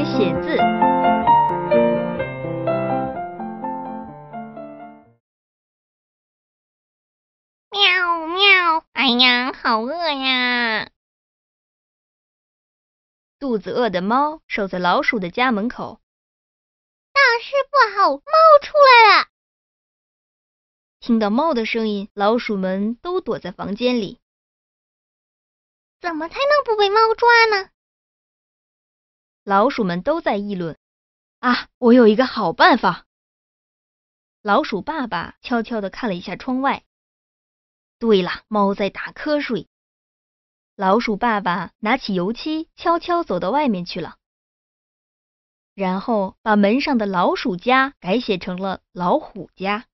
来写字。喵喵！哎呀，好饿呀！肚子饿的猫守在老鼠的家门口。大事不好，猫出来了！听到猫的声音，老鼠们都躲在房间里。怎么才能不被猫抓呢？老鼠们都在议论：“啊，我有一个好办法。”老鼠爸爸悄悄的看了一下窗外，对了，猫在打瞌睡。老鼠爸爸拿起油漆，悄悄走到外面去了，然后把门上的“老鼠家”改写成了“老虎家”。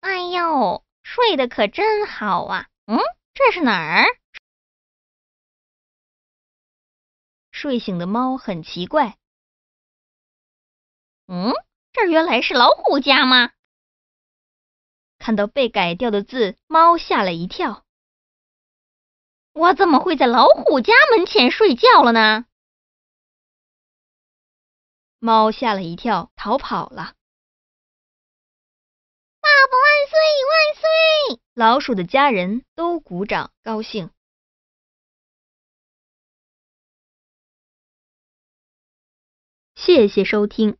哎呦，睡得可真好啊！嗯，这是哪儿？睡醒的猫很奇怪，嗯，这原来是老虎家吗？看到被改掉的字，猫吓了一跳。我怎么会在老虎家门前睡觉了呢？猫吓了一跳，逃跑了。爸爸万岁万岁！老鼠的家人都鼓掌高兴。谢谢收听。